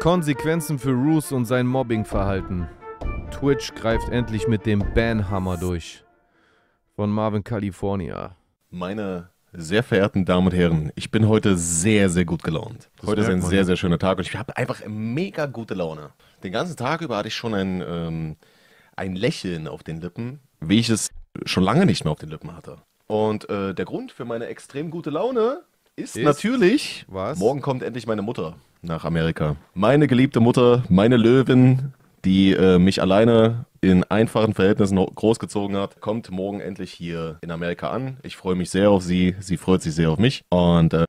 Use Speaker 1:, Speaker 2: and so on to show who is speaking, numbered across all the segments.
Speaker 1: Konsequenzen für Roos und sein Mobbingverhalten. Twitch greift endlich mit dem Banhammer durch. Von Marvin California. Meine
Speaker 2: sehr verehrten Damen und Herren,
Speaker 1: ich bin heute sehr, sehr gut gelaunt. Das heute ist ein sehr, sehr schöner Tag und ich habe
Speaker 2: einfach mega gute Laune. Den ganzen Tag über hatte ich schon ein ähm, ein Lächeln auf den Lippen, wie ich es schon lange nicht mehr auf den Lippen hatte. Und äh, der Grund für meine extrem gute Laune ist, ist natürlich, was? morgen kommt endlich meine Mutter nach Amerika. Meine geliebte Mutter, meine Löwin, die äh, mich alleine in einfachen Verhältnissen großgezogen hat, kommt morgen endlich hier in Amerika an. Ich freue mich sehr auf sie, sie freut sich sehr auf mich. Und äh,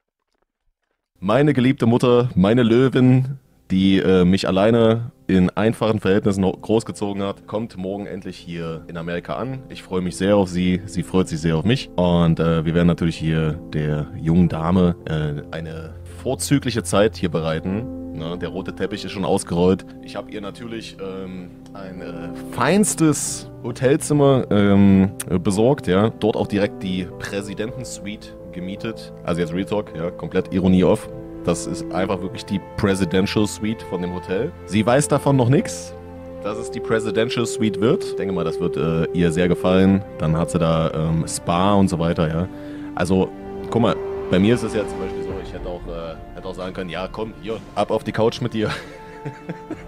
Speaker 2: meine geliebte Mutter, meine Löwin, die äh, mich alleine in einfachen Verhältnissen großgezogen hat, kommt morgen endlich hier in Amerika an. Ich freue mich sehr auf sie, sie freut sich sehr auf mich und äh, wir werden natürlich hier der jungen Dame äh, eine vorzügliche Zeit hier bereiten. Ne? Der rote Teppich ist schon ausgerollt. Ich habe ihr natürlich ähm, ein äh, feinstes Hotelzimmer ähm, besorgt, ja. Dort auch direkt die Präsidentensuite gemietet. Also jetzt Retalk, ja, komplett Ironie off. Das ist einfach wirklich die Presidential Suite von dem Hotel. Sie weiß davon noch nichts, dass es die Presidential Suite wird. Ich denke mal, das wird äh, ihr sehr gefallen. Dann hat sie da ähm, Spa und so weiter, ja. Also, guck mal, bei mir ist es ja zum Beispiel so, ich hätte auch, äh, hätte auch sagen können, ja, komm, hier, ab auf die Couch mit dir.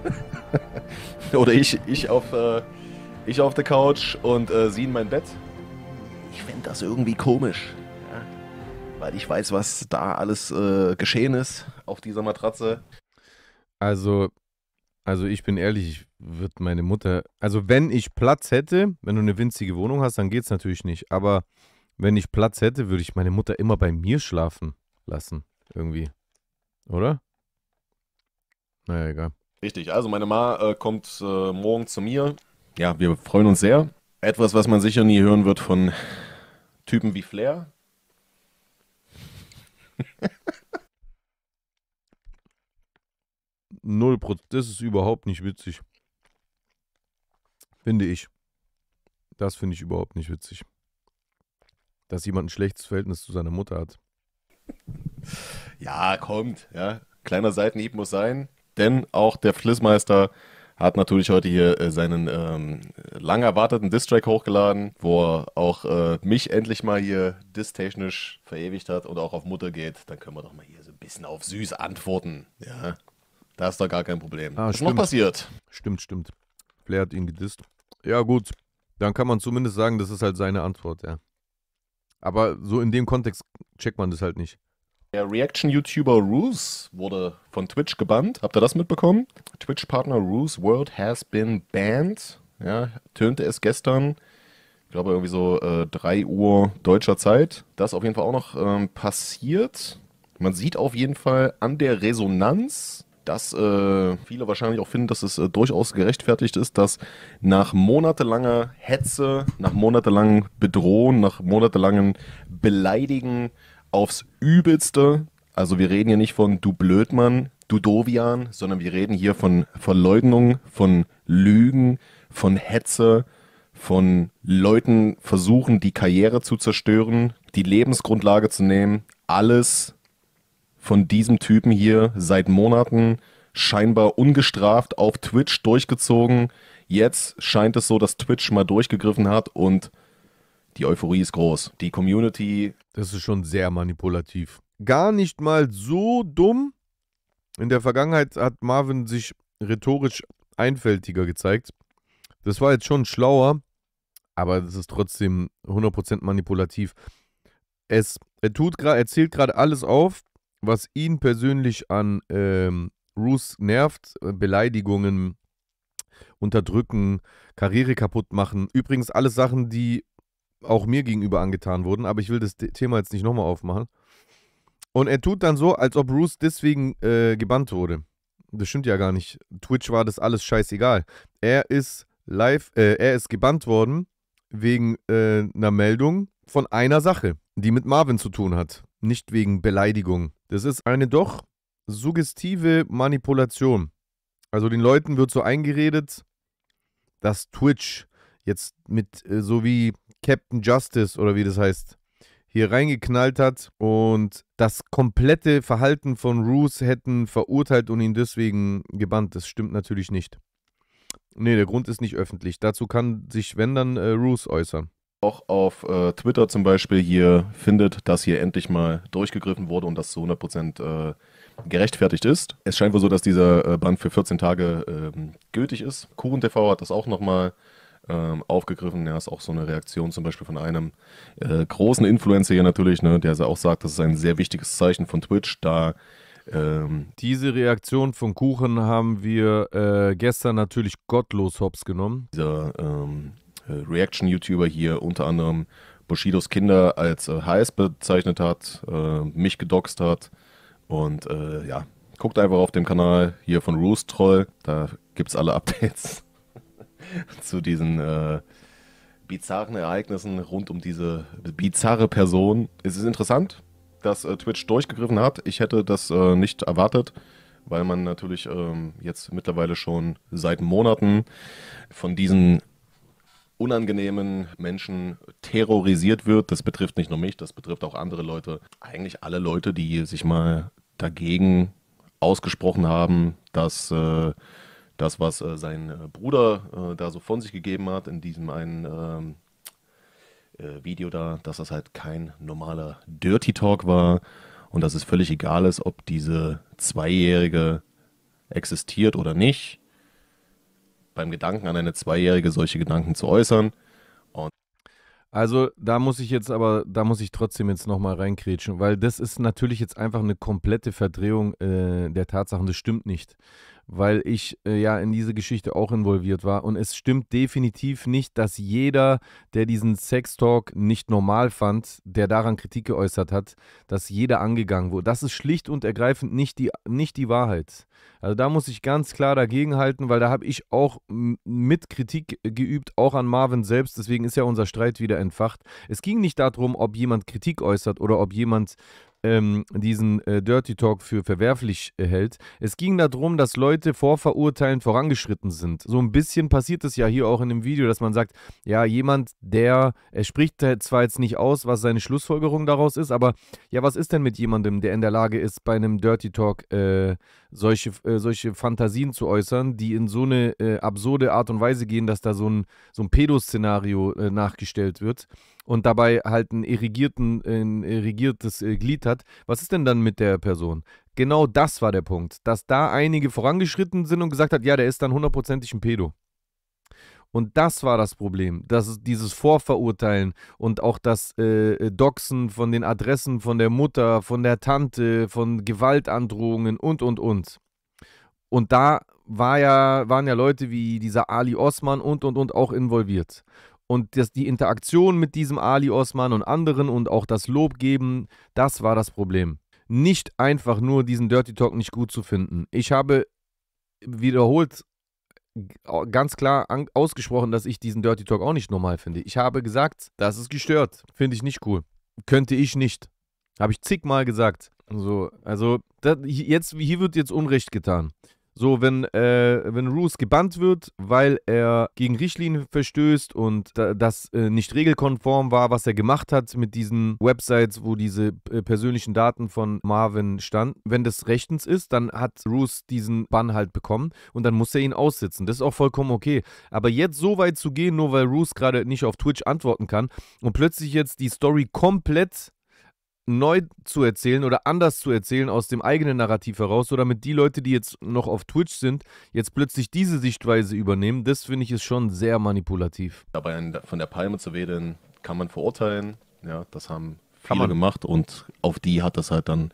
Speaker 2: Oder ich, ich auf, äh, ich auf der Couch und äh, sie in mein Bett. Ich fände das irgendwie komisch
Speaker 1: weil ich weiß, was da alles äh, geschehen ist
Speaker 2: auf dieser Matratze.
Speaker 1: Also, also ich bin ehrlich, ich würde meine Mutter, also wenn ich Platz hätte, wenn du eine winzige Wohnung hast, dann geht's natürlich nicht. Aber wenn ich Platz hätte, würde ich meine Mutter immer bei mir schlafen lassen. Irgendwie. Oder? Naja, egal.
Speaker 2: Richtig, also meine Ma äh, kommt äh, morgen zu mir.
Speaker 1: Ja, wir freuen
Speaker 2: uns sehr. Etwas, was man sicher nie hören wird von Typen wie Flair.
Speaker 1: Null Prozent. Das ist überhaupt nicht witzig. Finde ich. Das finde ich überhaupt nicht witzig. Dass jemand ein schlechtes Verhältnis zu seiner Mutter hat.
Speaker 2: Ja, kommt. Ja. Kleiner Seitenhieb muss sein, denn auch der Flissmeister hat natürlich heute hier äh, seinen ähm, lang erwarteten Distrack hochgeladen, wo er auch äh, mich endlich mal hier distechnisch verewigt hat und auch auf Mutter geht. Dann können wir doch mal hier so ein bisschen auf süß antworten. Ja, da ist doch gar kein Problem. Ah, ist stimmt. noch passiert.
Speaker 1: Stimmt, stimmt. Flair hat ihn gedisst. Ja, gut. Dann kann man zumindest sagen, das ist halt seine Antwort, ja. Aber so in dem Kontext checkt man das halt nicht. Der Reaction-YouTuber Roos
Speaker 2: wurde von Twitch gebannt. Habt ihr das mitbekommen? Twitch-Partner Roos World has been banned. Ja, tönte es gestern, ich glaube irgendwie so äh, 3 Uhr deutscher Zeit. Das auf jeden Fall auch noch ähm, passiert. Man sieht auf jeden Fall an der Resonanz, dass äh, viele wahrscheinlich auch finden, dass es äh, durchaus gerechtfertigt ist, dass nach monatelanger Hetze, nach monatelangem Bedrohen, nach monatelangem Beleidigen aufs Übelste. Also wir reden hier nicht von du Blödmann, du Dovian, sondern wir reden hier von Verleugnung, von Lügen, von Hetze, von Leuten versuchen, die Karriere zu zerstören, die Lebensgrundlage zu nehmen. Alles von diesem Typen hier seit Monaten scheinbar ungestraft auf Twitch durchgezogen. Jetzt scheint es so, dass Twitch
Speaker 1: mal durchgegriffen hat und die Euphorie ist groß. Die Community. Das ist schon sehr manipulativ. Gar nicht mal so dumm. In der Vergangenheit hat Marvin sich rhetorisch einfältiger gezeigt. Das war jetzt schon schlauer, aber das ist trotzdem 100% manipulativ. Es, er, tut er zählt gerade alles auf, was ihn persönlich an ähm, Roos nervt. Äh, Beleidigungen, Unterdrücken, Karriere kaputt machen. Übrigens alles Sachen, die auch mir gegenüber angetan wurden, aber ich will das Thema jetzt nicht nochmal aufmachen. Und er tut dann so, als ob Bruce deswegen äh, gebannt wurde. Das stimmt ja gar nicht. Twitch war das alles scheißegal. Er ist live, äh, er ist gebannt worden wegen äh, einer Meldung von einer Sache, die mit Marvin zu tun hat, nicht wegen Beleidigung. Das ist eine doch suggestive Manipulation. Also den Leuten wird so eingeredet, dass Twitch jetzt mit äh, so wie Captain Justice oder wie das heißt, hier reingeknallt hat und das komplette Verhalten von Roos hätten verurteilt und ihn deswegen gebannt. Das stimmt natürlich nicht. Nee, der Grund ist nicht öffentlich. Dazu kann sich, wenn dann, äh, Roos äußern.
Speaker 2: Auch auf äh, Twitter zum Beispiel hier findet, dass hier endlich mal durchgegriffen wurde und das zu 100 äh, gerechtfertigt ist. Es scheint wohl so, dass dieser äh, Band für 14 Tage ähm, gültig ist. KurenTV hat das auch nochmal äh, ähm, aufgegriffen. Ja, ist auch so eine Reaktion zum Beispiel von einem äh, großen Influencer hier natürlich, ne, der auch sagt, das ist ein sehr wichtiges Zeichen von Twitch, da ähm
Speaker 1: Diese Reaktion von Kuchen haben wir äh, gestern natürlich gottlos hops genommen. Dieser ähm, äh,
Speaker 2: Reaction-YouTuber hier unter anderem Bushidos Kinder als äh, heiß bezeichnet hat, äh, mich gedoxt hat und äh, ja, guckt einfach auf dem Kanal hier von Roost Troll, da gibt es alle Updates. zu diesen äh, bizarren Ereignissen rund um diese bizarre Person. Es ist interessant, dass äh, Twitch durchgegriffen hat. Ich hätte das äh, nicht erwartet, weil man natürlich ähm, jetzt mittlerweile schon seit Monaten von diesen unangenehmen Menschen terrorisiert wird. Das betrifft nicht nur mich, das betrifft auch andere Leute. Eigentlich alle Leute, die sich mal dagegen ausgesprochen haben, dass äh, das, was äh, sein äh, Bruder äh, da so von sich gegeben hat in diesem einen ähm, äh, Video da, dass das halt kein normaler Dirty Talk war und dass es völlig egal ist, ob diese Zweijährige existiert oder nicht. Beim Gedanken an eine Zweijährige solche Gedanken zu äußern.
Speaker 1: also da muss ich jetzt aber, da muss ich trotzdem jetzt nochmal reinkrätschen, weil das ist natürlich jetzt einfach eine komplette Verdrehung äh, der Tatsachen, das stimmt nicht weil ich äh, ja in diese Geschichte auch involviert war. Und es stimmt definitiv nicht, dass jeder, der diesen Sextalk nicht normal fand, der daran Kritik geäußert hat, dass jeder angegangen wurde. Das ist schlicht und ergreifend nicht die, nicht die Wahrheit. Also da muss ich ganz klar dagegenhalten, weil da habe ich auch mit Kritik geübt, auch an Marvin selbst. Deswegen ist ja unser Streit wieder entfacht. Es ging nicht darum, ob jemand Kritik äußert oder ob jemand ähm, diesen äh, Dirty Talk für verwerflich äh, hält. Es ging darum, dass Leute vor Verurteilen vorangeschritten sind. So ein bisschen passiert es ja hier auch in dem Video, dass man sagt, ja, jemand, der, er spricht halt zwar jetzt nicht aus, was seine Schlussfolgerung daraus ist, aber ja, was ist denn mit jemandem, der in der Lage ist, bei einem Dirty Talk äh, solche, äh, solche Fantasien zu äußern, die in so eine äh, absurde Art und Weise gehen, dass da so ein, so ein Pedo-Szenario äh, nachgestellt wird und dabei halt ein, irrigierten, ein irrigiertes äh, Glied hat, was ist denn dann mit der Person? Genau das war der Punkt, dass da einige vorangeschritten sind und gesagt hat, ja, der ist dann hundertprozentig ein Pedo. Und das war das Problem, dass dieses Vorverurteilen und auch das äh, äh, Doxen von den Adressen von der Mutter, von der Tante, von Gewaltandrohungen und, und, und. Und da war ja, waren ja Leute wie dieser Ali Osman und, und, und auch involviert. Und das, die Interaktion mit diesem Ali Osman und anderen und auch das Lob geben, das war das Problem. Nicht einfach nur diesen Dirty Talk nicht gut zu finden. Ich habe wiederholt ganz klar ausgesprochen, dass ich diesen Dirty Talk auch nicht normal finde. Ich habe gesagt, das ist gestört, finde ich nicht cool. Könnte ich nicht. Habe ich zigmal gesagt. So, also das, jetzt, hier wird jetzt Unrecht getan. So, wenn, äh, wenn Roos gebannt wird, weil er gegen Richtlinien verstößt und da, das äh, nicht regelkonform war, was er gemacht hat mit diesen Websites, wo diese äh, persönlichen Daten von Marvin standen, wenn das rechtens ist, dann hat Roos diesen Bann halt bekommen und dann muss er ihn aussitzen. Das ist auch vollkommen okay. Aber jetzt so weit zu gehen, nur weil Roos gerade nicht auf Twitch antworten kann und plötzlich jetzt die Story komplett neu zu erzählen oder anders zu erzählen aus dem eigenen Narrativ heraus, so damit die Leute, die jetzt noch auf Twitch sind, jetzt plötzlich diese Sichtweise übernehmen, das finde ich ist schon sehr manipulativ. Dabei
Speaker 2: von der Palme zu wählen, kann man verurteilen. Ja, das haben viele gemacht und
Speaker 1: auf die hat das halt dann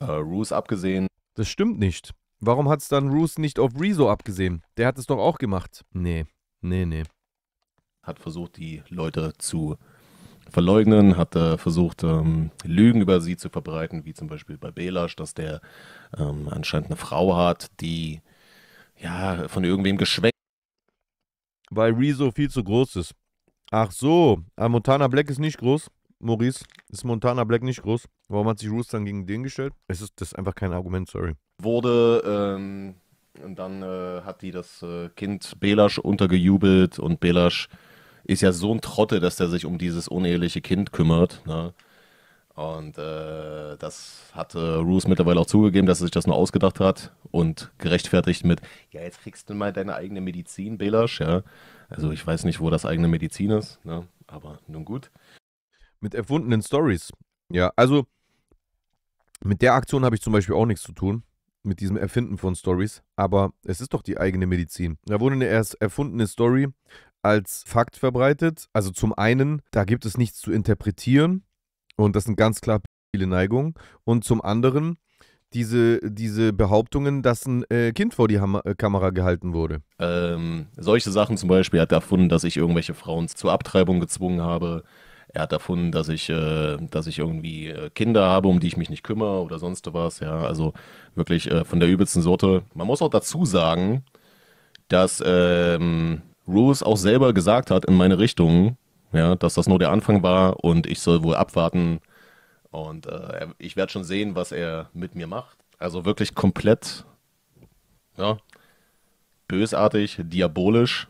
Speaker 1: äh, Roos abgesehen. Das stimmt nicht. Warum hat es dann Roos nicht auf Rezo abgesehen? Der hat es doch auch gemacht. Nee, nee, nee. Hat versucht, die
Speaker 2: Leute zu verleugnen, hat äh, versucht, ähm, Lügen über sie zu verbreiten, wie zum Beispiel bei Belasch, dass der ähm, anscheinend eine Frau hat, die
Speaker 1: ja von irgendwem geschwächt. Weil Rezo viel zu groß ist. Ach so, äh, Montana Black ist nicht groß. Maurice, ist Montana Black nicht groß? Warum hat sich Roos dann gegen den gestellt? Es ist, das ist einfach kein Argument, sorry.
Speaker 2: Wurde, ähm, und dann äh, hat die das äh, Kind Belasch untergejubelt und Belasch ist ja so ein Trotte, dass der sich um dieses uneheliche Kind kümmert. Ne? Und äh, das hatte Roos mittlerweile auch zugegeben, dass er sich das nur ausgedacht hat und gerechtfertigt mit, ja, jetzt kriegst du mal deine eigene Medizin, Belasch, ja. Also ich weiß nicht, wo das eigene Medizin
Speaker 1: ist, ne? aber nun gut. Mit erfundenen Stories. Ja, also mit der Aktion habe ich zum Beispiel auch nichts zu tun, mit diesem Erfinden von Stories, aber es ist doch die eigene Medizin. Da wurde eine erst erfundene Story als Fakt verbreitet. Also zum einen, da gibt es nichts zu interpretieren und das sind ganz klar viele Neigungen. Und zum anderen, diese, diese Behauptungen, dass ein äh, Kind vor die Ham äh, Kamera gehalten wurde. Ähm, solche Sachen zum Beispiel hat er erfunden, dass ich irgendwelche Frauen
Speaker 2: zur Abtreibung gezwungen habe. Er hat erfunden, dass ich, äh, dass ich irgendwie äh, Kinder habe, um die ich mich nicht kümmere oder sonst was. Ja, also wirklich äh, von der übelsten Sorte. Man muss auch dazu sagen, dass ähm, Rose auch selber gesagt hat in meine Richtung, ja, dass das nur der Anfang war und ich soll wohl abwarten und äh, ich werde schon sehen, was er mit mir macht. Also wirklich komplett, ja,
Speaker 1: bösartig, diabolisch.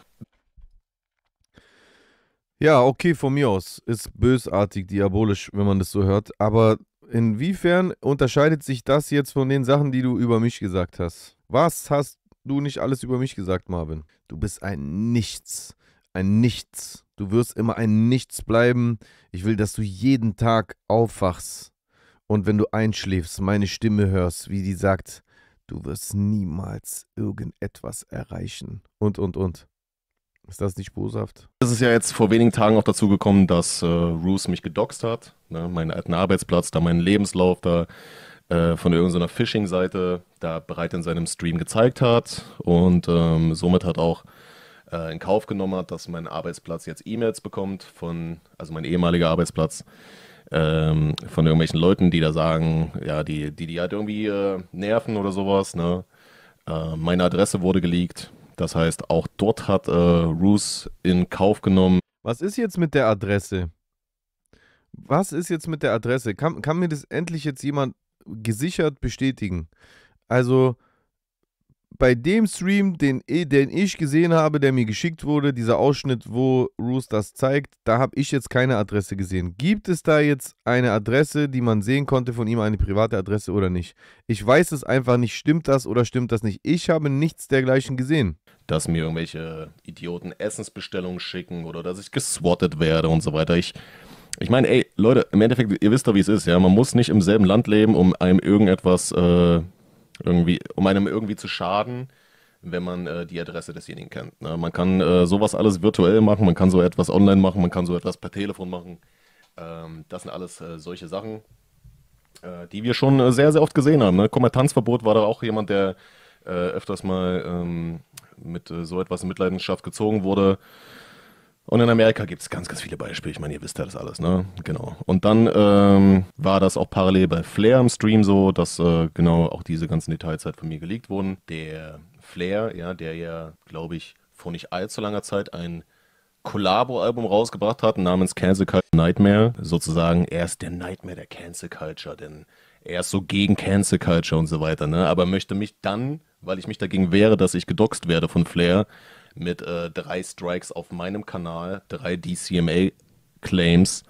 Speaker 1: Ja, okay, von mir aus ist bösartig, diabolisch, wenn man das so hört. Aber inwiefern unterscheidet sich das jetzt von den Sachen, die du über mich gesagt hast? Was hast du nicht alles über mich gesagt, Marvin. Du bist ein Nichts. Ein Nichts. Du wirst immer ein Nichts bleiben. Ich will, dass du jeden Tag aufwachst und wenn du einschläfst, meine Stimme hörst, wie die sagt, du wirst niemals irgendetwas erreichen. Und, und, und. Ist das nicht boshaft? Es ist ja jetzt
Speaker 2: vor wenigen Tagen auch dazu gekommen, dass äh, Roos mich gedoxt hat. Ne? Meinen alten Arbeitsplatz, da meinen Lebenslauf, da äh, von irgendeiner Phishing-Seite da bereit in seinem Stream gezeigt hat und ähm, somit hat auch äh, in Kauf genommen hat, dass mein Arbeitsplatz jetzt E-Mails bekommt von, also mein ehemaliger Arbeitsplatz, ähm, von irgendwelchen Leuten, die da sagen, ja, die, die, die halt irgendwie äh, nerven oder sowas, ne? Äh, meine Adresse wurde geleakt. Das heißt, auch dort hat äh, Roos in Kauf genommen.
Speaker 1: Was ist jetzt mit der Adresse? Was ist jetzt mit der Adresse? Kann, kann mir das endlich jetzt jemand gesichert bestätigen. Also bei dem Stream, den, eh, den ich gesehen habe, der mir geschickt wurde, dieser Ausschnitt, wo Roos das zeigt, da habe ich jetzt keine Adresse gesehen. Gibt es da jetzt eine Adresse, die man sehen konnte von ihm, eine private Adresse oder nicht? Ich weiß es einfach nicht. Stimmt das oder stimmt das nicht? Ich habe nichts dergleichen gesehen.
Speaker 2: Dass mir irgendwelche Idioten Essensbestellungen schicken oder dass ich geswattet werde und so weiter. Ich ich meine, ey, Leute, im Endeffekt, ihr wisst doch, wie es ist, ja. Man muss nicht im selben Land leben, um einem irgendetwas äh, irgendwie, um einem irgendwie zu schaden, wenn man äh, die Adresse desjenigen kennt. Ne? Man kann äh, sowas alles virtuell machen, man kann so etwas online machen, man kann so etwas per Telefon machen. Ähm, das sind alles äh, solche Sachen, äh, die wir schon äh, sehr, sehr oft gesehen haben. Ne? Kommentanzverbot war da auch jemand, der öfters mal ähm, mit so etwas in Mitleidenschaft gezogen wurde. Und in Amerika gibt es ganz, ganz viele Beispiele. Ich meine, ihr wisst ja das alles, ne? Genau. Und dann ähm, war das auch parallel bei Flair im Stream so, dass äh, genau auch diese ganzen Details halt von mir geleakt wurden. Der Flair, ja, der ja, glaube ich, vor nicht allzu langer Zeit ein Collabo-Album rausgebracht hat, namens Cancel Culture Nightmare. Sozusagen, er ist der Nightmare der Cancel Culture, denn er ist so gegen Cancel Culture und so weiter, ne? Aber möchte mich dann, weil ich mich dagegen wehre, dass ich gedoxt werde von Flair, mit äh, drei Strikes auf meinem Kanal, drei DCMA-Claims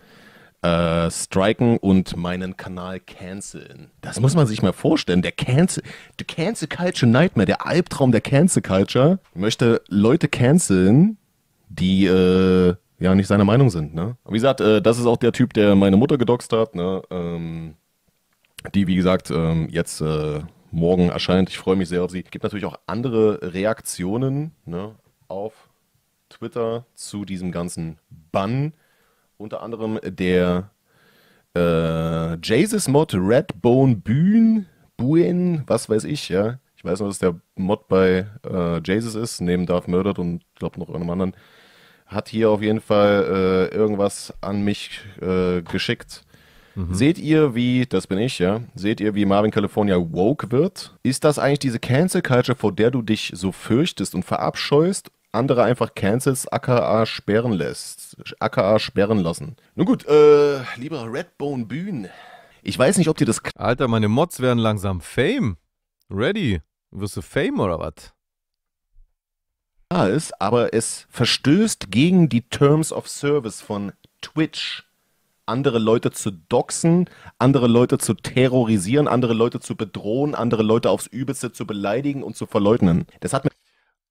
Speaker 2: äh, striken und meinen Kanal canceln. Das muss man sich mal vorstellen. Der Cancel, the Cancel Culture Nightmare, der Albtraum der Cancel Culture, möchte Leute canceln, die äh, ja nicht seiner Meinung sind. Ne? Wie gesagt, äh, das ist auch der Typ, der meine Mutter gedoxt hat, ne? ähm, die, wie gesagt, ähm, jetzt äh, morgen erscheint. Ich freue mich sehr auf sie. Es gibt natürlich auch andere Reaktionen. Ne? auf Twitter zu diesem ganzen Bann. Unter anderem der äh, Jesus Mod Redbone Bühn, Buen, was weiß ich, ja. Ich weiß nur, dass der Mod bei äh, Jesus ist, neben Darth Murdered und glaube noch irgendeinem anderen. Hat hier auf jeden Fall äh, irgendwas an mich äh, geschickt. Mhm. Seht ihr, wie, das bin ich, ja, seht ihr, wie Marvin California woke wird? Ist das eigentlich diese Cancel Culture, vor der du dich so fürchtest und verabscheust? andere einfach cancels, aka sperren lässt. Aka sperren lassen.
Speaker 1: Nun gut, äh, lieber Redbone Bühn. Ich weiß nicht, ob dir das. Alter, meine Mods werden langsam Fame. Ready. Wirst du Fame oder was? Klar ist, aber es verstößt gegen die Terms of
Speaker 2: Service von Twitch. Andere Leute zu doxen, andere Leute zu terrorisieren, andere Leute zu bedrohen, andere Leute aufs Übelste zu beleidigen und zu verleugnen.
Speaker 1: Das hat mir.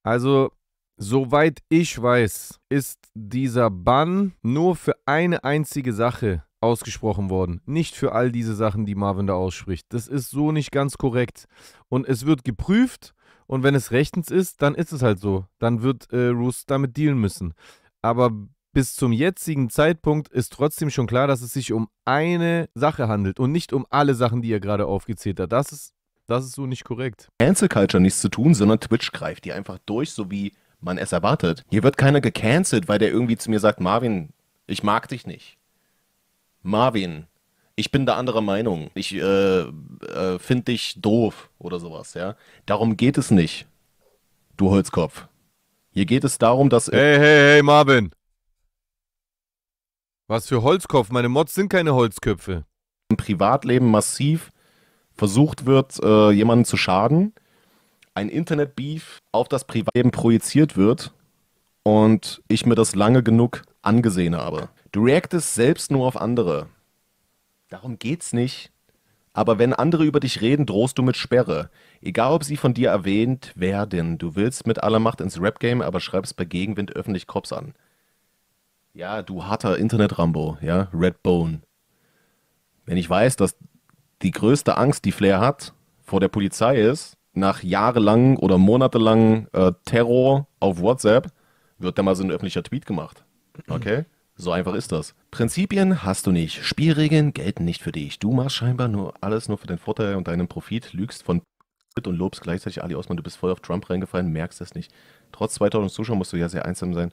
Speaker 1: Also, Soweit ich weiß, ist dieser Bann nur für eine einzige Sache ausgesprochen worden. Nicht für all diese Sachen, die Marvin da ausspricht. Das ist so nicht ganz korrekt. Und es wird geprüft und wenn es rechtens ist, dann ist es halt so. Dann wird äh, Roos damit dealen müssen. Aber bis zum jetzigen Zeitpunkt ist trotzdem schon klar, dass es sich um eine Sache handelt und nicht um alle Sachen, die er gerade aufgezählt hat. Das ist, das ist so nicht korrekt.
Speaker 2: Cancel Culture nichts zu tun, sondern Twitch greift die einfach durch, so wie man es erwartet. Hier wird keiner gecancelt, weil der irgendwie zu mir sagt, Marvin, ich mag dich nicht. Marvin, ich bin da anderer Meinung. Ich äh, äh, finde dich doof oder sowas, ja. Darum geht es nicht, du Holzkopf. Hier geht es darum, dass... Hey,
Speaker 1: hey, hey, Marvin. Was für Holzkopf? Meine Mods sind keine Holzköpfe.
Speaker 2: Im Privatleben massiv versucht wird, äh, jemanden zu schaden ein Internet-Beef auf das Privatleben projiziert wird und ich mir das lange genug angesehen habe. Du reactest selbst nur auf andere. Darum geht's nicht. Aber wenn andere über dich reden, drohst du mit Sperre. Egal, ob sie von dir erwähnt werden. Du willst mit aller Macht ins Rap-Game, aber schreibst bei Gegenwind öffentlich Cops an. Ja, du harter Internet-Rambo, ja, Redbone. Wenn ich weiß, dass die größte Angst, die Flair hat, vor der Polizei ist, nach jahrelang oder monatelang äh, Terror auf WhatsApp wird da mal so ein öffentlicher Tweet gemacht. Okay? So einfach ist das. Prinzipien hast du nicht. Spielregeln gelten nicht für dich. Du machst scheinbar nur alles nur für den Vorteil und deinen Profit, lügst von und lobst gleichzeitig Ali Osman, du bist voll auf Trump reingefallen, merkst es nicht. Trotz 2000 Zuschauer musst du ja sehr einsam sein.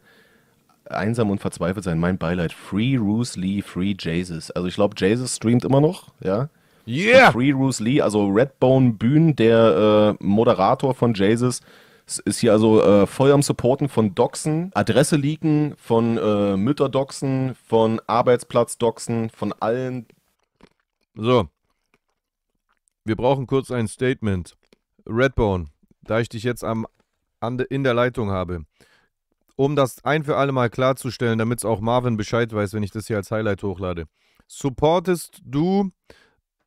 Speaker 2: Einsam und verzweifelt sein, mein Beileid. Free Bruce Lee, free Jesus. Also ich glaube, Jesus streamt immer noch, ja. Yeah! Free Ruth Lee, also Redbone Bühnen, der äh, Moderator von Jesus, ist hier also äh, voll am Supporten von Doxen, Adresse leaken, von äh,
Speaker 1: Mütterdoxen, von Arbeitsplatzdoxen, von allen. So. Wir brauchen kurz ein Statement. Redbone, da ich dich jetzt am, an, in der Leitung habe, um das ein für alle Mal klarzustellen, damit es auch Marvin Bescheid weiß, wenn ich das hier als Highlight hochlade. Supportest du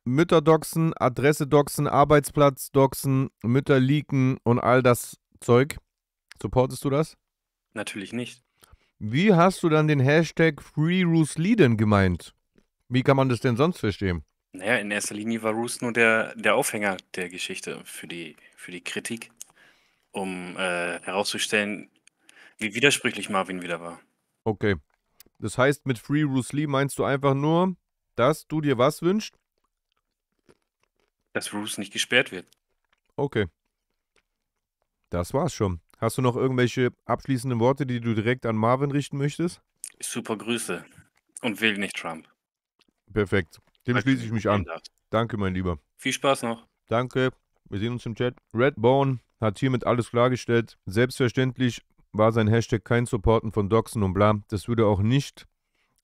Speaker 1: Mütter doxen, Adresse doxen, Arbeitsplatz doxen, Mütter leaken und all das Zeug. Supportest du das?
Speaker 2: Natürlich nicht.
Speaker 1: Wie hast du dann den Hashtag FreeRoosLee denn gemeint? Wie kann man das denn sonst verstehen?
Speaker 2: Naja, in erster Linie war Roos nur der, der Aufhänger der Geschichte für die, für die Kritik, um äh, herauszustellen, wie widersprüchlich Marvin wieder war.
Speaker 1: Okay. Das heißt, mit FreeRoosLee meinst du einfach nur, dass du dir was wünschst?
Speaker 2: dass Roos nicht gesperrt wird.
Speaker 1: Okay. Das war's schon. Hast du noch irgendwelche abschließenden Worte, die du direkt an Marvin richten möchtest?
Speaker 2: Super Grüße und will nicht Trump.
Speaker 1: Perfekt. Dem also, schließe ich mich an. Danke, mein Lieber. Viel Spaß noch. Danke. Wir sehen uns im Chat. Redbone hat hiermit alles klargestellt. Selbstverständlich war sein Hashtag kein Supporten von Doxen und bla. Das würde auch nicht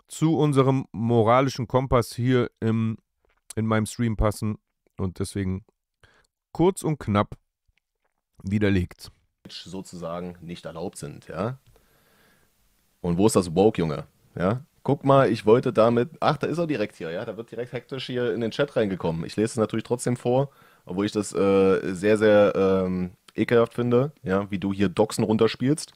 Speaker 1: zu unserem moralischen Kompass hier im, in meinem Stream passen. Und deswegen kurz und knapp widerlegt.
Speaker 2: Sozusagen nicht erlaubt sind, ja. Und wo ist das Woke, Junge? Ja. Guck mal, ich wollte damit. Ach, da ist er direkt hier, ja. Da wird direkt hektisch hier in den Chat reingekommen. Ich lese es natürlich trotzdem vor, obwohl ich das äh, sehr, sehr ähm, ekelhaft finde, ja, wie du hier Doxen runterspielst.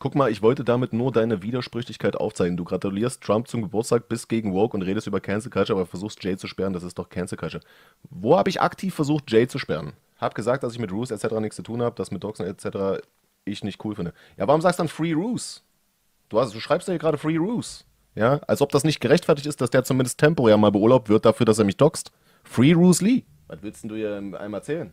Speaker 2: Guck mal, ich wollte damit nur deine Widersprüchlichkeit aufzeigen. Du gratulierst Trump zum Geburtstag, bist gegen Woke und redest über Cancel Culture, aber versuchst Jay zu sperren. Das ist doch Cancel Culture. Wo habe ich aktiv versucht, Jay zu sperren? Hab gesagt, dass ich mit Roos etc. nichts zu tun habe, dass mit Docs etc. ich nicht cool finde. Ja, warum sagst du dann Free Roos? Du, hast, du schreibst ja hier gerade Free Roos. Ja, als ob das nicht gerechtfertigt ist, dass der zumindest temporär mal beurlaubt wird dafür, dass er mich doxt. Free Roos Lee. Was willst denn du hier einem erzählen?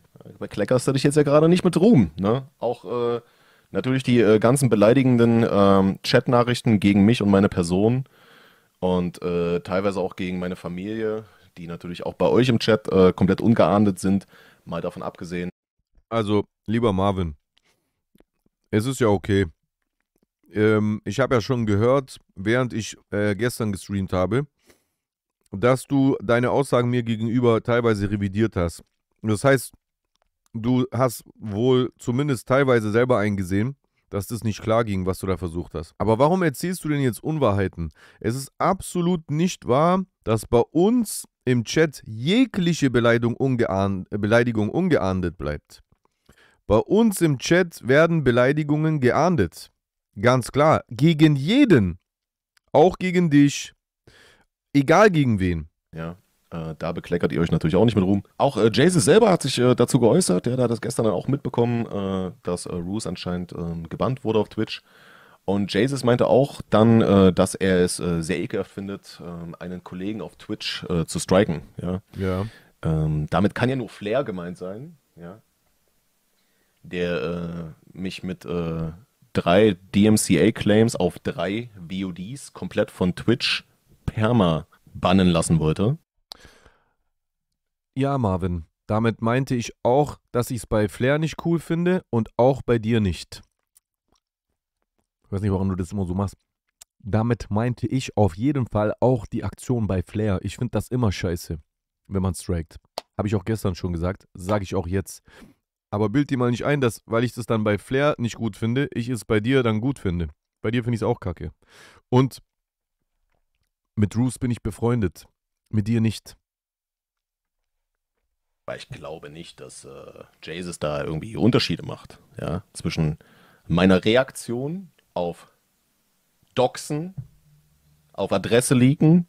Speaker 2: Kleckerst du dich jetzt ja gerade nicht mit Ruhm, ne? Auch, äh, Natürlich die äh, ganzen beleidigenden ähm, Chatnachrichten gegen mich und meine Person und äh, teilweise auch gegen meine Familie, die natürlich auch bei euch im Chat äh, komplett ungeahndet sind,
Speaker 1: mal davon abgesehen. Also, lieber Marvin, es ist ja okay. Ähm, ich habe ja schon gehört, während ich äh, gestern gestreamt habe, dass du deine Aussagen mir gegenüber teilweise revidiert hast. Das heißt, du hast wohl zumindest teilweise selber eingesehen, dass das nicht klar ging, was du da versucht hast. Aber warum erzählst du denn jetzt Unwahrheiten? Es ist absolut nicht wahr, dass bei uns im Chat jegliche ungeahn, Beleidigung ungeahndet bleibt. Bei uns im Chat werden Beleidigungen geahndet. Ganz klar. Gegen jeden. Auch gegen dich. Egal gegen wen. Ja. Äh, da bekleckert ihr euch
Speaker 2: natürlich auch nicht mit Ruhm. Auch äh, Jason selber hat sich äh, dazu geäußert. Der ja, hat das gestern dann auch mitbekommen, äh, dass äh, Roos anscheinend ähm, gebannt wurde auf Twitch. Und Jesus meinte auch dann, äh, dass er es äh, sehr ekelhaft findet, ähm, einen Kollegen auf Twitch äh, zu striken. Ja. ja. Ähm, damit kann ja nur Flair gemeint sein, ja. Der mich mit drei DMCA-Claims auf drei VODs komplett von Twitch perma bannen lassen wollte.
Speaker 1: Ja, Marvin, damit meinte ich auch, dass ich es bei Flair nicht cool finde und auch bei dir nicht. Ich weiß nicht, warum du das immer so machst. Damit meinte ich auf jeden Fall auch die Aktion bei Flair. Ich finde das immer scheiße, wenn man strikt. Habe ich auch gestern schon gesagt, sage ich auch jetzt. Aber bild dir mal nicht ein, dass, weil ich das dann bei Flair nicht gut finde, ich es bei dir dann gut finde. Bei dir finde ich es auch kacke. Und mit Roos bin ich befreundet, mit dir nicht.
Speaker 2: Weil ich glaube nicht, dass äh, Jesus da irgendwie Unterschiede macht. Ja? Zwischen meiner Reaktion auf Doxen, auf Adresse liegen,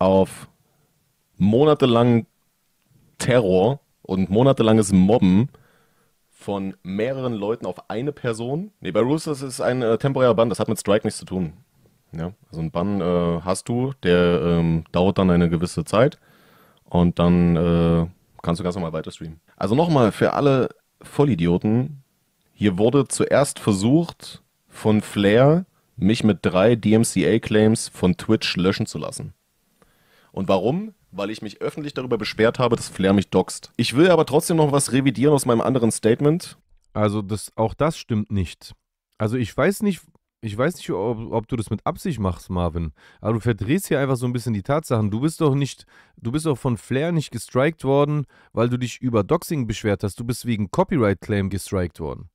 Speaker 2: auf monatelangen Terror und monatelanges Mobben von mehreren Leuten auf eine Person. Nee, bei Roosters ist ein äh, temporärer Bann, das hat mit Strike nichts zu tun. Ja, also ein Bann äh, hast du, der ähm, dauert dann eine gewisse Zeit. Und dann äh, kannst du ganz normal weiter streamen. Also nochmal für alle Vollidioten. Hier wurde zuerst versucht, von Flair mich mit drei DMCA-Claims von Twitch löschen zu lassen. Und warum? Weil ich mich öffentlich
Speaker 1: darüber beschwert habe, dass Flair mich doxt. Ich will aber trotzdem noch was revidieren aus meinem anderen Statement. Also das, auch das stimmt nicht. Also ich weiß nicht, ich weiß nicht, ob, ob, du das mit Absicht machst, Marvin, aber du verdrehst hier einfach so ein bisschen die Tatsachen. Du bist doch nicht, du bist doch von Flair nicht gestrikt worden, weil du dich über Doxing beschwert hast. Du bist wegen Copyright-Claim gestrikt worden.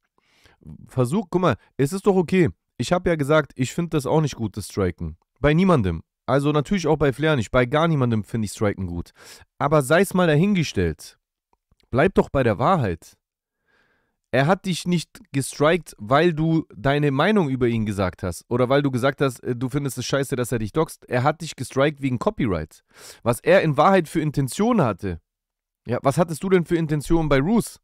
Speaker 1: Versuch, guck mal, es ist doch okay. Ich habe ja gesagt, ich finde das auch nicht gut, das Striken. Bei niemandem. Also natürlich auch bei Flair nicht. Bei gar niemandem finde ich Striken gut. Aber sei es mal dahingestellt. Bleib doch bei der Wahrheit er hat dich nicht gestrikt, weil du deine Meinung über ihn gesagt hast oder weil du gesagt hast, äh, du findest es scheiße, dass er dich doxt. Er hat dich gestrikt wegen Copyright. Was er in Wahrheit für Intention hatte. Ja, was hattest du denn für Intention bei Ruth?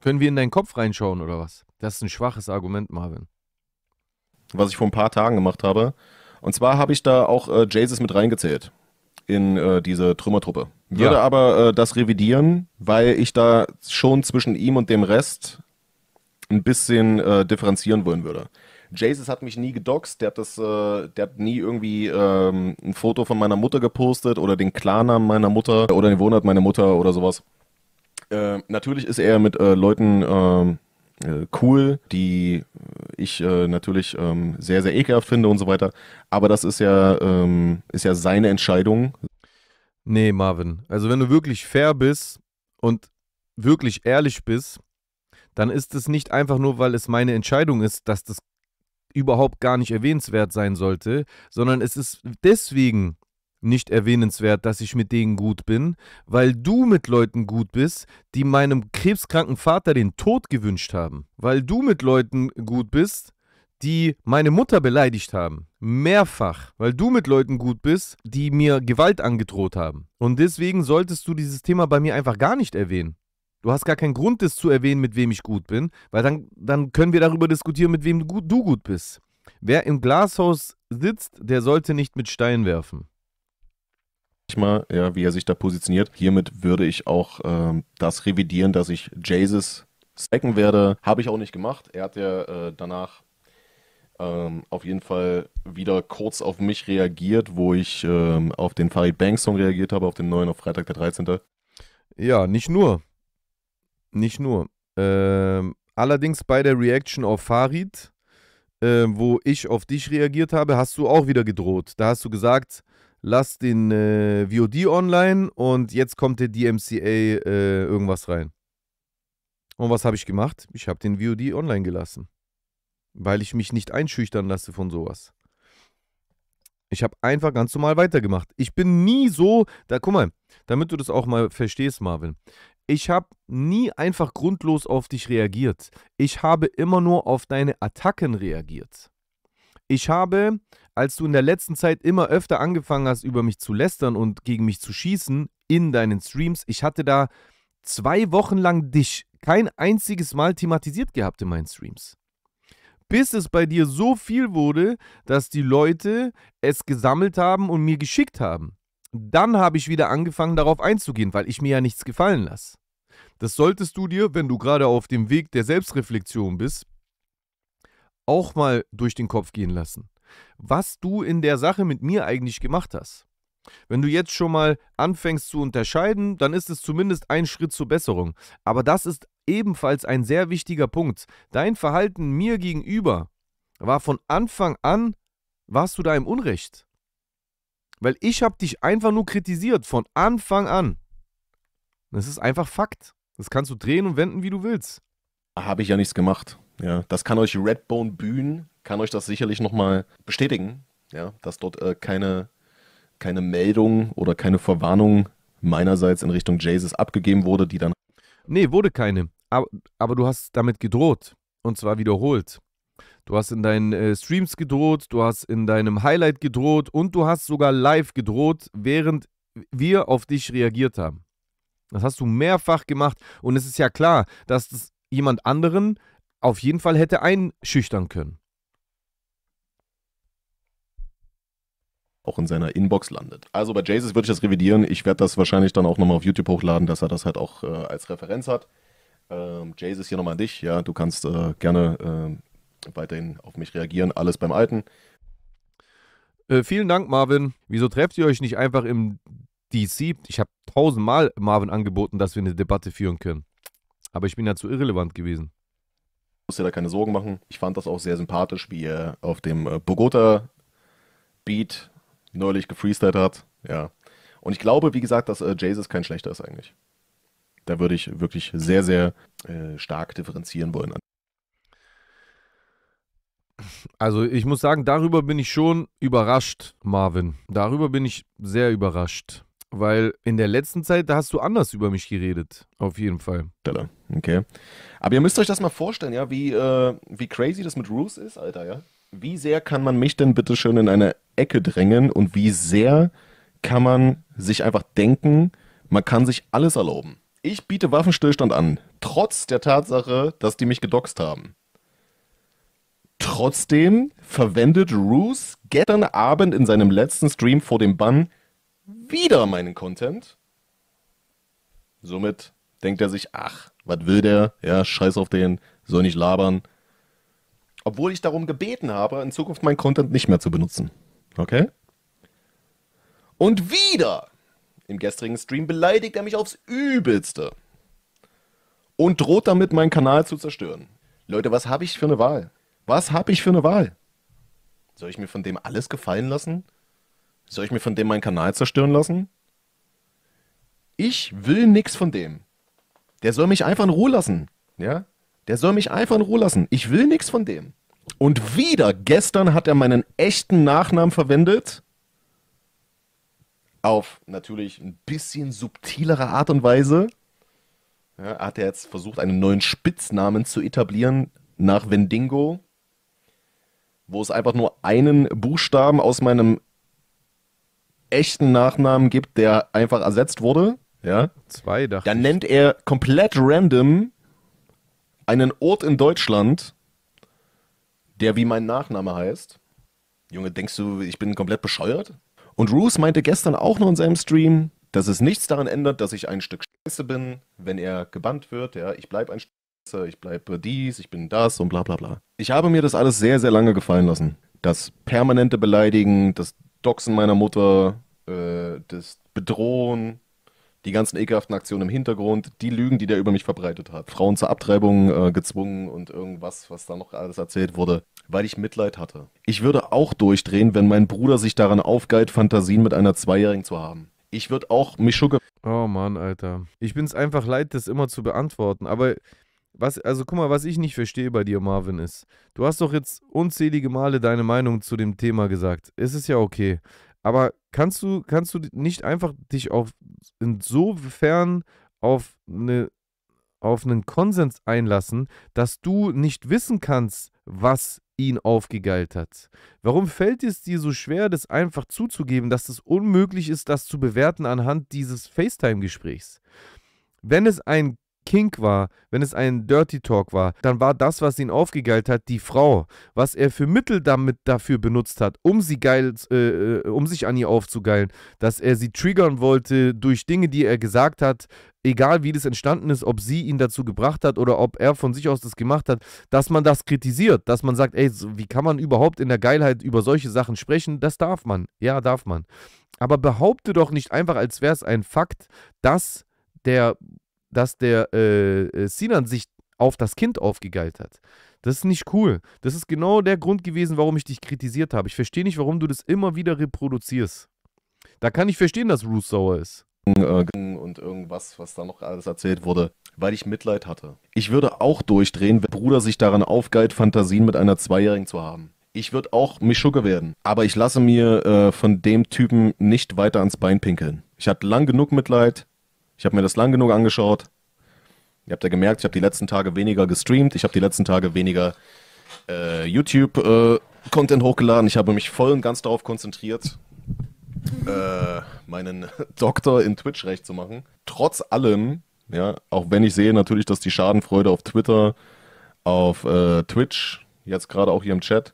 Speaker 1: Können wir in deinen Kopf reinschauen oder was? Das ist ein schwaches Argument, Marvin. Was ich vor ein paar Tagen
Speaker 2: gemacht habe. Und zwar habe ich da auch äh, Jesus mit reingezählt in äh, diese Trümmertruppe. Würde ja. aber äh, das revidieren, weil ich da schon zwischen ihm und dem Rest ein bisschen äh, differenzieren wollen würde. Jesus hat mich nie gedoxt, der hat das, äh, der hat nie irgendwie ähm, ein Foto von meiner Mutter gepostet oder den Klarnamen meiner Mutter oder den Wohnort meiner Mutter oder sowas. Äh, natürlich ist er mit äh, Leuten ähm, äh, cool, die ich äh, natürlich ähm, sehr, sehr ekelhaft finde und so weiter. Aber das ist ja, ähm, ist ja seine Entscheidung, Nee,
Speaker 1: Marvin. Also wenn du wirklich fair bist und wirklich ehrlich bist, dann ist es nicht einfach nur, weil es meine Entscheidung ist, dass das überhaupt gar nicht erwähnenswert sein sollte, sondern es ist deswegen nicht erwähnenswert, dass ich mit denen gut bin, weil du mit Leuten gut bist, die meinem krebskranken Vater den Tod gewünscht haben, weil du mit Leuten gut bist, die meine Mutter beleidigt haben, mehrfach, weil du mit Leuten gut bist, die mir Gewalt angedroht haben. Und deswegen solltest du dieses Thema bei mir einfach gar nicht erwähnen. Du hast gar keinen Grund, das zu erwähnen, mit wem ich gut bin, weil dann, dann können wir darüber diskutieren, mit wem du, du gut bist. Wer im Glashaus sitzt, der sollte nicht mit Stein werfen. Mal, ja, wie er
Speaker 2: sich da positioniert. Hiermit würde ich auch ähm, das revidieren, dass ich Jesus stacken werde. Habe ich auch nicht gemacht. Er hat ja äh, danach ähm, auf jeden Fall wieder kurz auf mich reagiert, wo ich ähm, auf den Farid Banks Song reagiert habe, auf den
Speaker 1: neuen auf Freitag der 13. Ja, nicht nur. Nicht nur. Ähm, allerdings bei der Reaction auf Farid, äh, wo ich auf dich reagiert habe, hast du auch wieder gedroht. Da hast du gesagt, lass den äh, VOD online und jetzt kommt der DMCA äh, irgendwas rein. Und was habe ich gemacht? Ich habe den VOD online gelassen weil ich mich nicht einschüchtern lasse von sowas. Ich habe einfach ganz normal weitergemacht. Ich bin nie so, da guck mal, damit du das auch mal verstehst, Marvin. Ich habe nie einfach grundlos auf dich reagiert. Ich habe immer nur auf deine Attacken reagiert. Ich habe, als du in der letzten Zeit immer öfter angefangen hast, über mich zu lästern und gegen mich zu schießen in deinen Streams, ich hatte da zwei Wochen lang dich kein einziges Mal thematisiert gehabt in meinen Streams bis es bei dir so viel wurde, dass die Leute es gesammelt haben und mir geschickt haben. Dann habe ich wieder angefangen, darauf einzugehen, weil ich mir ja nichts gefallen lasse. Das solltest du dir, wenn du gerade auf dem Weg der Selbstreflexion bist, auch mal durch den Kopf gehen lassen, was du in der Sache mit mir eigentlich gemacht hast. Wenn du jetzt schon mal anfängst zu unterscheiden, dann ist es zumindest ein Schritt zur Besserung. Aber das ist ebenfalls ein sehr wichtiger Punkt. Dein Verhalten mir gegenüber war von Anfang an, warst du da im Unrecht. Weil ich habe dich einfach nur kritisiert, von Anfang an. Das ist einfach Fakt. Das kannst du drehen und wenden, wie du willst.
Speaker 2: Habe ich ja nichts gemacht. Ja, das kann euch Redbone Bühnen, kann euch das sicherlich nochmal bestätigen, ja, dass dort äh, keine, keine Meldung oder keine Verwarnung meinerseits in Richtung Jesus abgegeben wurde, die dann
Speaker 1: Nee, wurde keine. Aber, aber du hast damit gedroht. Und zwar wiederholt. Du hast in deinen äh, Streams gedroht, du hast in deinem Highlight gedroht und du hast sogar live gedroht, während wir auf dich reagiert haben. Das hast du mehrfach gemacht und es ist ja klar, dass das jemand anderen auf jeden Fall hätte einschüchtern können.
Speaker 2: auch in seiner Inbox landet. Also bei Jesus würde ich das revidieren. Ich werde das wahrscheinlich dann auch nochmal auf YouTube hochladen, dass er das halt auch äh, als Referenz hat. Ähm, Jesus hier nochmal an dich. Ja, du kannst äh, gerne äh, weiterhin auf mich reagieren. Alles beim Alten.
Speaker 1: Äh, vielen Dank, Marvin. Wieso trefft ihr euch nicht einfach im DC? Ich habe tausendmal Marvin angeboten, dass wir eine Debatte führen können. Aber ich bin dazu irrelevant gewesen
Speaker 2: musst dir da keine Sorgen machen. Ich fand das auch sehr sympathisch, wie er auf dem äh, Bogota Beat neulich gefreestylt hat. Ja. Und ich glaube, wie gesagt, dass äh, Jesus kein schlechter ist eigentlich. Da würde ich wirklich sehr, sehr äh, stark
Speaker 1: differenzieren wollen. Also ich muss sagen, darüber bin ich schon überrascht, Marvin. Darüber bin ich sehr überrascht. Weil in der letzten Zeit, da hast du anders über mich geredet. Auf jeden Fall. Okay. Aber ihr
Speaker 2: müsst euch das mal vorstellen, ja, wie, äh, wie crazy das mit Ruth ist, Alter, ja. Wie sehr kann man mich denn bitte schön in eine Ecke drängen und wie sehr kann man sich einfach denken, man kann sich alles erlauben? Ich biete Waffenstillstand an, trotz der Tatsache, dass die mich gedoxt haben. Trotzdem verwendet Roos gestern Abend in seinem letzten Stream vor dem Bann wieder meinen Content. Somit denkt er sich, ach, was will der? Ja, scheiß auf den, soll nicht labern. Obwohl ich darum gebeten habe, in Zukunft mein Content nicht mehr zu benutzen. Okay? Und wieder im gestrigen Stream beleidigt er mich aufs Übelste. Und droht damit, meinen Kanal zu zerstören. Leute, was habe ich für eine Wahl? Was habe ich für eine Wahl? Soll ich mir von dem alles gefallen lassen? Soll ich mir von dem meinen Kanal zerstören lassen? Ich will nichts von dem. Der soll mich einfach in Ruhe lassen. Ja? Der soll mich einfach in Ruhe lassen. Ich will nichts von dem. Und wieder gestern hat er meinen echten Nachnamen verwendet. Auf natürlich ein bisschen subtilere Art und Weise. Ja, hat er jetzt versucht, einen neuen Spitznamen zu etablieren nach Vendingo, wo es einfach nur einen Buchstaben aus meinem echten Nachnamen gibt, der einfach ersetzt wurde. Ja. Zwei, dachte Dann nennt er komplett random einen Ort in Deutschland, der wie mein Nachname heißt. Junge, denkst du, ich bin komplett bescheuert? Und Roos meinte gestern auch noch in seinem Stream, dass es nichts daran ändert, dass ich ein Stück Scheiße bin, wenn er gebannt wird. Ja, ich bleibe ein Scheiße, ich bleibe äh, dies, ich bin das und bla bla bla. Ich habe mir das alles sehr, sehr lange gefallen lassen. Das permanente Beleidigen, das Doxen meiner Mutter, äh, das Bedrohen, die ganzen ekelhaften Aktionen im Hintergrund, die Lügen, die der über mich verbreitet hat. Frauen zur Abtreibung äh, gezwungen und irgendwas, was da noch alles erzählt wurde, weil ich Mitleid hatte. Ich würde auch durchdrehen, wenn mein Bruder sich daran aufgeilt, Fantasien mit einer Zweijährigen zu haben. Ich würde auch mich schugge.
Speaker 1: Oh Mann, Alter. Ich bin es einfach leid, das immer zu beantworten, aber. Was, also guck mal, was ich nicht verstehe bei dir, Marvin, ist, du hast doch jetzt unzählige Male deine Meinung zu dem Thema gesagt. Es ist ja okay. Aber kannst du, kannst du nicht einfach dich auf insofern auf eine auf einen Konsens einlassen, dass du nicht wissen kannst, was ihn aufgegeilt hat. Warum fällt es dir so schwer, das einfach zuzugeben, dass es unmöglich ist, das zu bewerten anhand dieses FaceTime-Gesprächs? Wenn es ein Kink war, wenn es ein Dirty Talk war, dann war das, was ihn aufgegeilt hat, die Frau. Was er für Mittel damit dafür benutzt hat, um sie geil, äh, äh, um sich an ihr aufzugeilen, dass er sie triggern wollte durch Dinge, die er gesagt hat, egal wie das entstanden ist, ob sie ihn dazu gebracht hat oder ob er von sich aus das gemacht hat, dass man das kritisiert, dass man sagt, ey, wie kann man überhaupt in der Geilheit über solche Sachen sprechen? Das darf man. Ja, darf man. Aber behaupte doch nicht einfach, als wäre es ein Fakt, dass der dass der äh, äh, Sinan sich auf das Kind aufgegeilt hat. Das ist nicht cool. Das ist genau der Grund gewesen, warum ich dich kritisiert habe. Ich verstehe nicht, warum du das immer wieder reproduzierst. Da kann ich verstehen, dass Ruth sauer ist. Äh,
Speaker 2: und irgendwas, was da noch alles erzählt wurde, weil ich Mitleid hatte. Ich würde auch durchdrehen, wenn Bruder sich daran aufgeilt, Fantasien mit einer Zweijährigen zu haben. Ich würde auch Mischucke werden. Aber ich lasse mir äh, von dem Typen nicht weiter ans Bein pinkeln. Ich hatte lang genug Mitleid. Ich habe mir das lang genug angeschaut. Ihr habt ja gemerkt, ich habe die letzten Tage weniger gestreamt. Ich habe die letzten Tage weniger äh, YouTube-Content äh, hochgeladen. Ich habe mich voll und ganz darauf konzentriert, äh, meinen Doktor in Twitch recht zu machen. Trotz allem, ja, auch wenn ich sehe natürlich, dass die Schadenfreude auf Twitter, auf äh, Twitch, jetzt gerade auch hier im Chat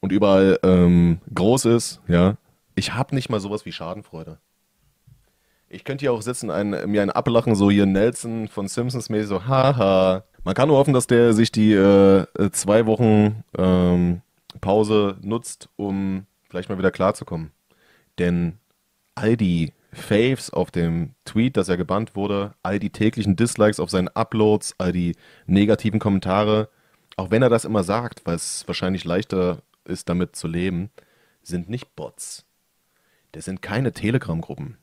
Speaker 2: und überall ähm, groß ist, ja, ich habe nicht mal sowas wie Schadenfreude. Ich könnte hier auch sitzen, einen, mir ein ablachen, so hier Nelson von Simpsons mäßig, so haha. Man kann nur hoffen, dass der sich die äh, äh, zwei Wochen ähm, Pause nutzt, um vielleicht mal wieder klarzukommen. Denn all die Faves auf dem Tweet, dass er gebannt wurde, all die täglichen Dislikes auf seinen Uploads, all die negativen Kommentare, auch wenn er das immer sagt, weil es wahrscheinlich leichter ist, damit zu leben, sind nicht Bots. Das sind keine Telegram-Gruppen.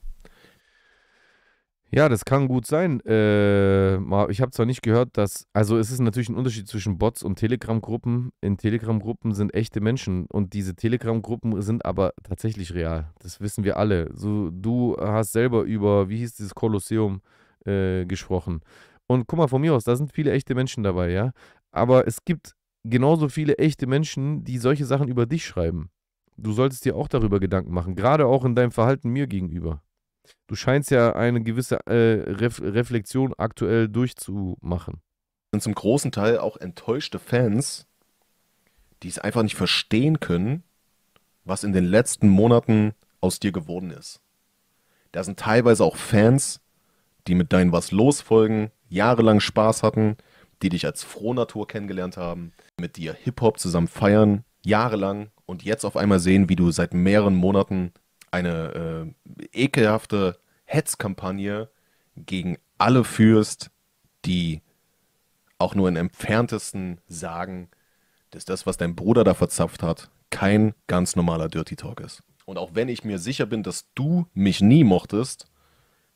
Speaker 1: Ja, das kann gut sein. Äh, ich habe zwar nicht gehört, dass. Also, es ist natürlich ein Unterschied zwischen Bots und Telegram-Gruppen. In Telegram-Gruppen sind echte Menschen und diese Telegram-Gruppen sind aber tatsächlich real. Das wissen wir alle. So, du hast selber über, wie hieß dieses Kolosseum äh, gesprochen. Und guck mal, von mir aus, da sind viele echte Menschen dabei, ja. Aber es gibt genauso viele echte Menschen, die solche Sachen über dich schreiben. Du solltest dir auch darüber Gedanken machen, gerade auch in deinem Verhalten mir gegenüber du scheinst ja eine gewisse äh, Ref Reflexion aktuell durchzumachen. Sind zum großen
Speaker 2: Teil auch enttäuschte Fans, die es einfach nicht verstehen können, was in den letzten Monaten aus dir geworden ist. Da sind teilweise auch Fans, die mit deinem Was losfolgen, jahrelang Spaß hatten, die dich als Frohnatur kennengelernt haben, mit dir Hip-Hop zusammen feiern, jahrelang und jetzt auf einmal sehen, wie du seit mehreren Monaten eine äh, ekelhafte Hetzkampagne gegen alle führst, die auch nur im entferntesten sagen, dass das, was dein Bruder da verzapft hat, kein ganz normaler Dirty Talk ist. Und auch wenn ich mir sicher bin, dass du mich nie mochtest,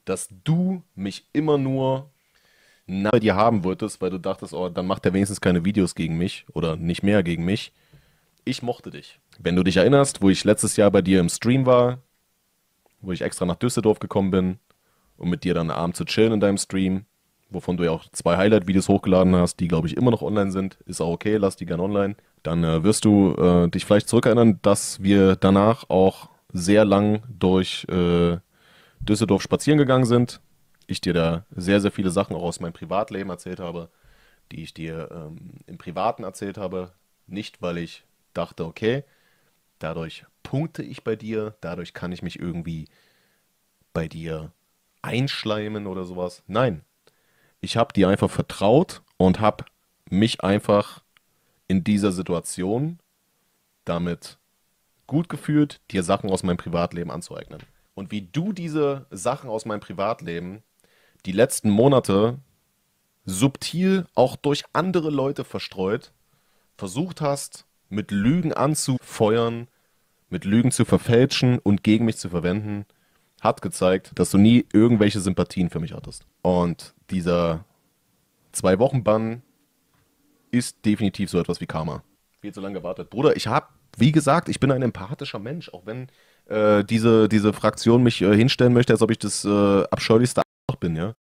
Speaker 2: dass du mich immer nur bei dir haben wolltest, weil du dachtest, oh, dann macht er wenigstens keine Videos gegen mich oder nicht mehr gegen mich. Ich mochte dich. Wenn du dich erinnerst, wo ich letztes Jahr bei dir im Stream war, wo ich extra nach Düsseldorf gekommen bin, um mit dir dann abends zu chillen in deinem Stream, wovon du ja auch zwei Highlight-Videos hochgeladen hast, die, glaube ich, immer noch online sind. Ist auch okay, lass die gerne online. Dann äh, wirst du äh, dich vielleicht zurückerinnern, dass wir danach auch sehr lang durch äh, Düsseldorf spazieren gegangen sind. Ich dir da sehr, sehr viele Sachen auch aus meinem Privatleben erzählt habe, die ich dir ähm, im Privaten erzählt habe. Nicht, weil ich dachte, okay, dadurch punkte ich bei dir, dadurch kann ich mich irgendwie bei dir einschleimen oder sowas. Nein, ich habe dir einfach vertraut und habe mich einfach in dieser Situation damit gut gefühlt, dir Sachen aus meinem Privatleben anzueignen. Und wie du diese Sachen aus meinem Privatleben die letzten Monate subtil auch durch andere Leute verstreut versucht hast, mit Lügen anzufeuern, mit Lügen zu verfälschen und gegen mich zu verwenden, hat gezeigt, dass du nie irgendwelche Sympathien für mich hattest. Und dieser Zwei-Wochen-Bann ist definitiv so etwas wie Karma. Viel zu lange gewartet. Bruder, ich habe, wie gesagt, ich bin ein empathischer Mensch, auch wenn
Speaker 1: äh, diese, diese Fraktion mich äh, hinstellen möchte, als ob ich das äh, abscheulichste A** bin, ja.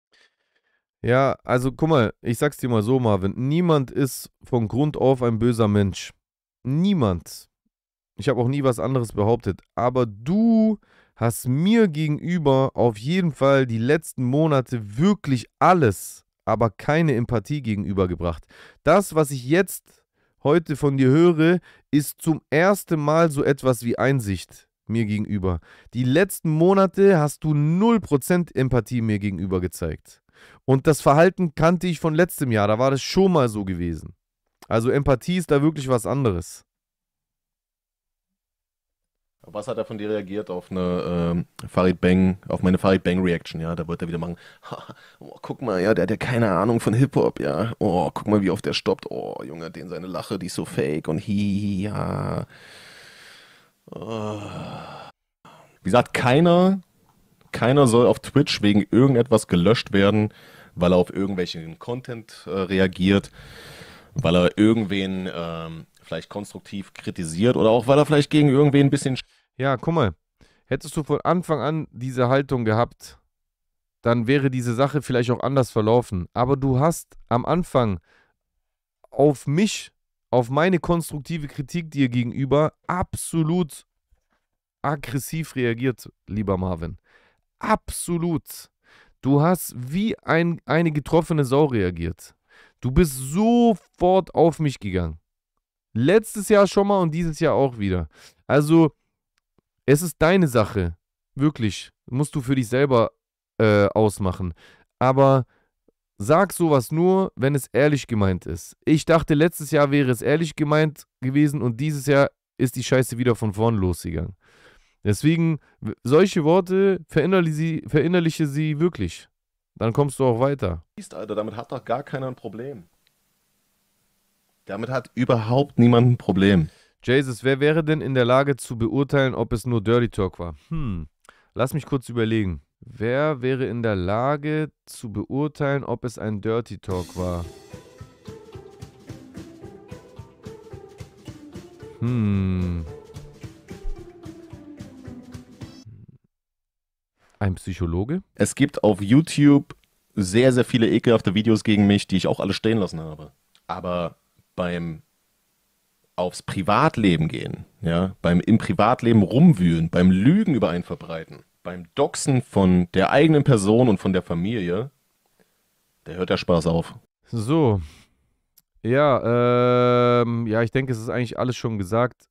Speaker 1: Ja, also guck mal, ich sag's dir mal so, Marvin, niemand ist von Grund auf ein böser Mensch. Niemand. Ich habe auch nie was anderes behauptet. Aber du hast mir gegenüber auf jeden Fall die letzten Monate wirklich alles, aber keine Empathie gegenübergebracht. Das, was ich jetzt heute von dir höre, ist zum ersten Mal so etwas wie Einsicht mir gegenüber. Die letzten Monate hast du 0% Empathie mir gegenüber gezeigt. Und das Verhalten kannte ich von letztem Jahr, da war das schon mal so gewesen. Also Empathie ist da wirklich was anderes.
Speaker 2: Was hat er von dir reagiert auf eine äh, Farid Bang, auf meine Farid Bang Reaction, ja? Da wird er wieder machen, oh, guck mal, ja, der hat ja keine Ahnung von Hip-Hop, ja. Oh, guck mal, wie oft der stoppt. Oh, Junge, den seine Lache, die ist so fake und hi, ja. Oh. Wie gesagt, keiner, keiner soll auf Twitch wegen irgendetwas gelöscht werden, weil er auf irgendwelchen Content äh, reagiert weil er irgendwen ähm, vielleicht konstruktiv kritisiert oder auch weil er vielleicht gegen irgendwen
Speaker 1: ein bisschen. Ja, guck mal, hättest du von Anfang an diese Haltung gehabt, dann wäre diese Sache vielleicht auch anders verlaufen. Aber du hast am Anfang auf mich, auf meine konstruktive Kritik dir gegenüber absolut aggressiv reagiert, lieber Marvin. Absolut. Du hast wie ein, eine getroffene Sau reagiert. Du bist sofort auf mich gegangen. Letztes Jahr schon mal und dieses Jahr auch wieder. Also, es ist deine Sache. Wirklich. Musst du für dich selber äh, ausmachen. Aber sag sowas nur, wenn es ehrlich gemeint ist. Ich dachte, letztes Jahr wäre es ehrlich gemeint gewesen und dieses Jahr ist die Scheiße wieder von vorn losgegangen. Deswegen, solche Worte verinnerliche sie, verinnerliche sie wirklich. Dann kommst du auch weiter.
Speaker 2: Alter, damit hat doch gar keiner ein Problem.
Speaker 1: Damit hat überhaupt niemand ein Problem. Jesus, wer wäre denn in der Lage zu beurteilen, ob es nur Dirty Talk war? Hm, lass mich kurz überlegen. Wer wäre in der Lage zu beurteilen, ob es ein Dirty Talk war? Hm. Ein Psychologe? Es
Speaker 2: gibt auf YouTube sehr, sehr viele ekelhafte Videos gegen mich, die ich auch alle stehen lassen habe. Aber beim aufs Privatleben gehen, ja, beim im Privatleben rumwühlen, beim Lügen über einen verbreiten, beim Doxen von der eigenen Person und von der Familie, da hört der Spaß auf.
Speaker 1: So. Ja, ähm, ja, ich denke, es ist eigentlich alles schon gesagt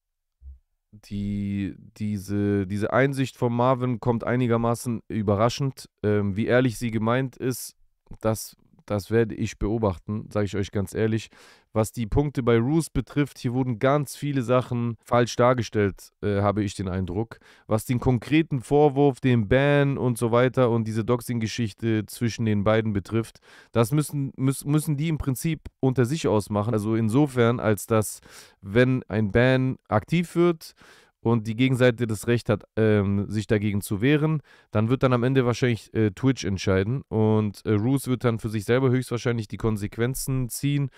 Speaker 1: die, diese, diese Einsicht von Marvin kommt einigermaßen überraschend. Ähm, wie ehrlich sie gemeint ist, das, das werde ich beobachten, sage ich euch ganz ehrlich. Was die Punkte bei Roos betrifft, hier wurden ganz viele Sachen falsch dargestellt, äh, habe ich den Eindruck. Was den konkreten Vorwurf, den Ban und so weiter und diese Doxing-Geschichte zwischen den beiden betrifft, das müssen, müssen, müssen die im Prinzip unter sich ausmachen. Also insofern, als dass, wenn ein Ban aktiv wird, und die Gegenseite das Recht hat, ähm, sich dagegen zu wehren, dann wird dann am Ende wahrscheinlich äh, Twitch entscheiden und äh, Roos wird dann für sich selber höchstwahrscheinlich die Konsequenzen ziehen,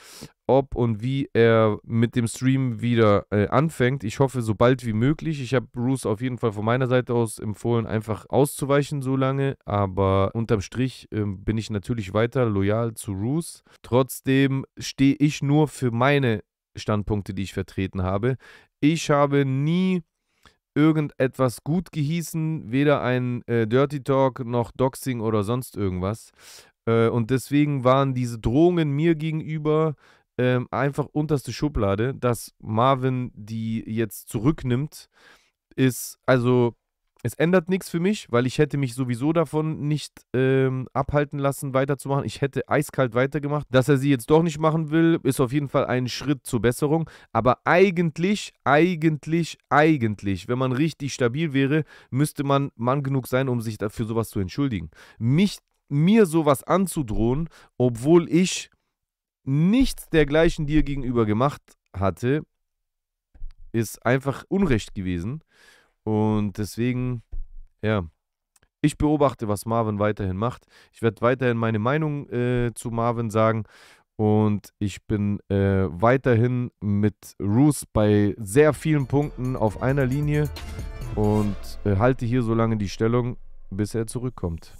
Speaker 1: ob und wie er mit dem Stream wieder äh, anfängt. Ich hoffe, so bald wie möglich. Ich habe Roos auf jeden Fall von meiner Seite aus empfohlen, einfach auszuweichen so lange, aber unterm Strich äh, bin ich natürlich weiter loyal zu Roos. Trotzdem stehe ich nur für meine Standpunkte, die ich vertreten habe. Ich habe nie irgendetwas gut gehießen, weder ein äh, Dirty Talk noch Doxing oder sonst irgendwas. Äh, und deswegen waren diese Drohungen mir gegenüber äh, einfach unterste Schublade. Dass Marvin die jetzt zurücknimmt, ist also es ändert nichts für mich, weil ich hätte mich sowieso davon nicht ähm, abhalten lassen, weiterzumachen. Ich hätte eiskalt weitergemacht. Dass er sie jetzt doch nicht machen will, ist auf jeden Fall ein Schritt zur Besserung. Aber eigentlich, eigentlich, eigentlich, wenn man richtig stabil wäre, müsste man Mann genug sein, um sich dafür sowas zu entschuldigen. Mich, mir sowas anzudrohen, obwohl ich nichts dergleichen dir gegenüber gemacht hatte, ist einfach Unrecht gewesen. Und deswegen, ja, ich beobachte, was Marvin weiterhin macht. Ich werde weiterhin meine Meinung äh, zu Marvin sagen. Und ich bin äh, weiterhin mit Ruth bei sehr vielen Punkten auf einer Linie und äh, halte hier so lange die Stellung, bis er zurückkommt.